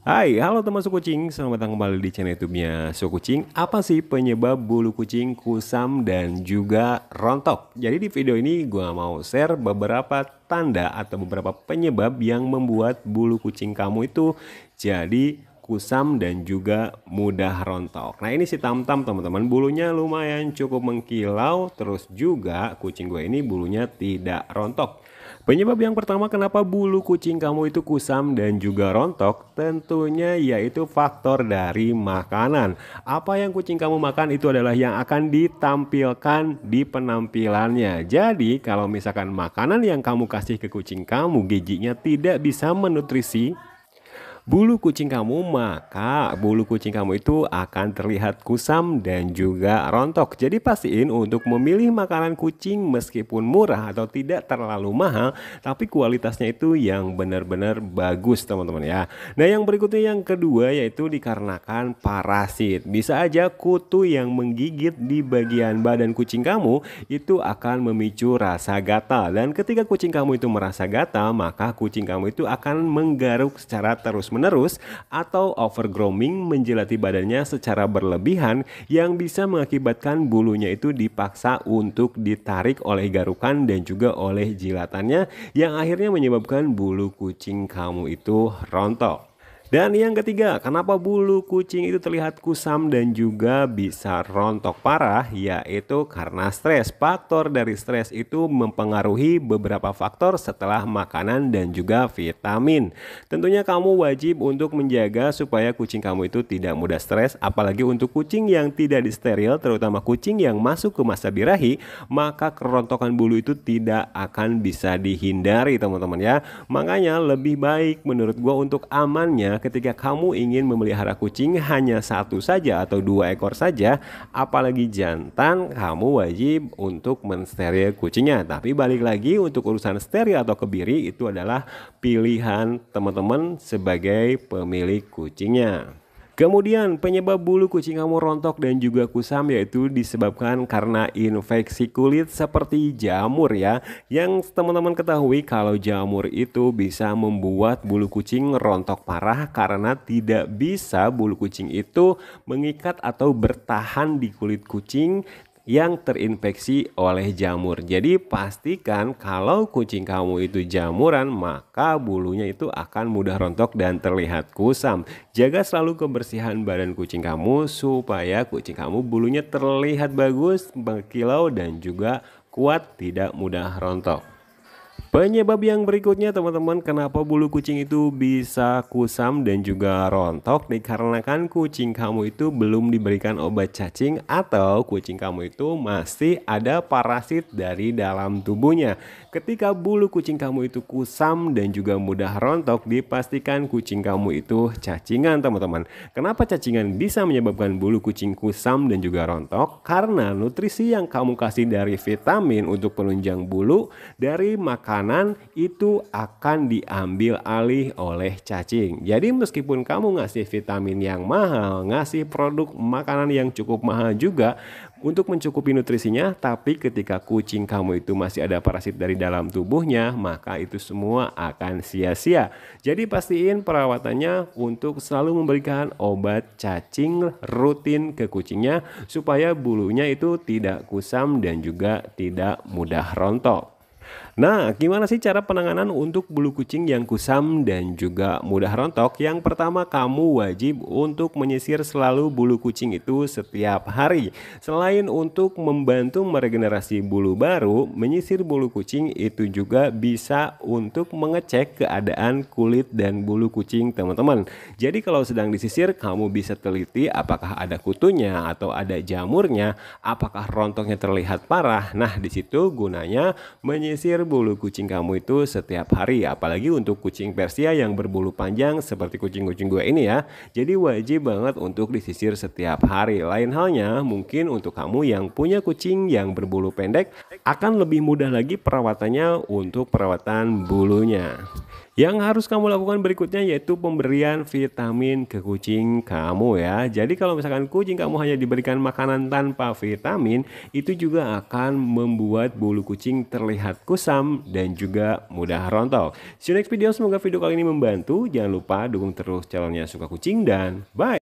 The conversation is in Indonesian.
Hai, halo teman suku kucing. Selamat datang kembali di channel YouTube-nya Suku Kucing. Apa sih penyebab bulu kucing kusam dan juga rontok? Jadi di video ini gue mau share beberapa tanda atau beberapa penyebab yang membuat bulu kucing kamu itu jadi kusam dan juga mudah rontok. Nah ini si tamtam teman-teman bulunya lumayan cukup mengkilau terus juga kucing gue ini bulunya tidak rontok. Penyebab yang pertama kenapa bulu kucing kamu itu kusam dan juga rontok tentunya yaitu faktor dari makanan. Apa yang kucing kamu makan itu adalah yang akan ditampilkan di penampilannya. Jadi kalau misalkan makanan yang kamu kasih ke kucing kamu gijinya tidak bisa menutrisi bulu kucing kamu, maka bulu kucing kamu itu akan terlihat kusam dan juga rontok. Jadi pastiin untuk memilih makanan kucing meskipun murah atau tidak terlalu mahal, tapi kualitasnya itu yang benar-benar bagus teman-teman ya. Nah yang berikutnya yang kedua yaitu dikarenakan parasit. Bisa aja kutu yang menggigit di bagian badan kucing kamu itu akan memicu rasa gatal. Dan ketika kucing kamu itu merasa gatal, maka kucing kamu itu akan menggaruk secara terus-menerus terus-menerus atau overgrooming menjilati badannya secara berlebihan yang bisa mengakibatkan bulunya itu dipaksa untuk ditarik oleh garukan dan juga oleh jilatannya yang akhirnya menyebabkan bulu kucing kamu itu rontok. Dan yang ketiga, kenapa bulu kucing itu terlihat kusam dan juga bisa rontok parah? Yaitu karena stres. Faktor dari stres itu mempengaruhi beberapa faktor setelah makanan dan juga vitamin. Tentunya kamu wajib untuk menjaga supaya kucing kamu itu tidak mudah stres, apalagi untuk kucing yang tidak disteril, terutama kucing yang masuk ke masa birahi, maka kerontokan bulu itu tidak akan bisa dihindari, teman-teman ya. Makanya lebih baik menurut gue untuk amannya ketika kamu ingin memelihara kucing hanya satu saja atau dua ekor saja, apalagi jantan, kamu wajib untuk mensteril kucingnya. Tapi balik lagi untuk urusan steril atau kebiri itu adalah pilihan teman-teman sebagai pemilik kucingnya. Kemudian penyebab bulu kucing kamu rontok dan juga kusam yaitu disebabkan karena infeksi kulit seperti jamur ya. Yang teman-teman ketahui kalau jamur itu bisa membuat bulu kucing rontok parah karena tidak bisa bulu kucing itu mengikat atau bertahan di kulit kucing yang terinfeksi oleh jamur. Jadi pastikan kalau kucing kamu itu jamuran maka bulunya itu akan mudah rontok dan terlihat kusam. Jaga selalu kebersihan badan kucing kamu supaya kucing kamu bulunya terlihat bagus, berkilau dan juga kuat tidak mudah rontok. Penyebab yang berikutnya teman-teman kenapa bulu kucing itu bisa kusam dan juga rontok dikarenakan kucing kamu itu belum diberikan obat cacing atau kucing kamu itu masih ada parasit dari dalam tubuhnya. Ketika bulu kucing kamu itu kusam dan juga mudah rontok dipastikan kucing kamu itu cacingan teman-teman. Kenapa cacingan bisa menyebabkan bulu kucing kusam dan juga rontok? Karena nutrisi yang kamu kasih dari vitamin untuk penunjang bulu dari makanan itu akan diambil alih oleh cacing. Jadi meskipun kamu ngasih vitamin yang mahal, ngasih produk makanan yang cukup mahal juga untuk mencukupi nutrisinya, tapi ketika kucing kamu itu masih ada parasit dari dalam tubuhnya, maka itu semua akan sia-sia. Jadi pastiin perawatannya untuk selalu memberikan obat cacing rutin ke kucingnya supaya bulunya itu tidak kusam dan juga tidak mudah rontok. Nah, gimana sih cara penanganan untuk bulu kucing yang kusam dan juga mudah rontok? Yang pertama, kamu wajib untuk menyisir selalu bulu kucing itu setiap hari. Selain untuk membantu meregenerasi bulu baru, menyisir bulu kucing itu juga bisa untuk mengecek keadaan kulit dan bulu kucing teman-teman. Jadi kalau sedang disisir, kamu bisa teliti apakah ada kutunya atau ada jamurnya, apakah rontoknya terlihat parah. Nah, di situ gunanya menyisir air bulu kucing kamu itu setiap hari, apalagi untuk kucing Persia yang berbulu panjang seperti kucing-kucing gue ini ya. Jadi wajib banget untuk disisir setiap hari. Lain halnya, mungkin untuk kamu yang punya kucing yang berbulu pendek akan lebih mudah lagi perawatannya untuk perawatan bulunya. Yang harus kamu lakukan berikutnya yaitu pemberian vitamin ke kucing kamu ya. Jadi kalau misalkan kucing kamu hanya diberikan makanan tanpa vitamin, itu juga akan membuat bulu kucing terlihat kusam dan juga mudah rontok. See you next video, semoga video kali ini membantu. Jangan lupa dukung terus channelnya suka kucing dan bye.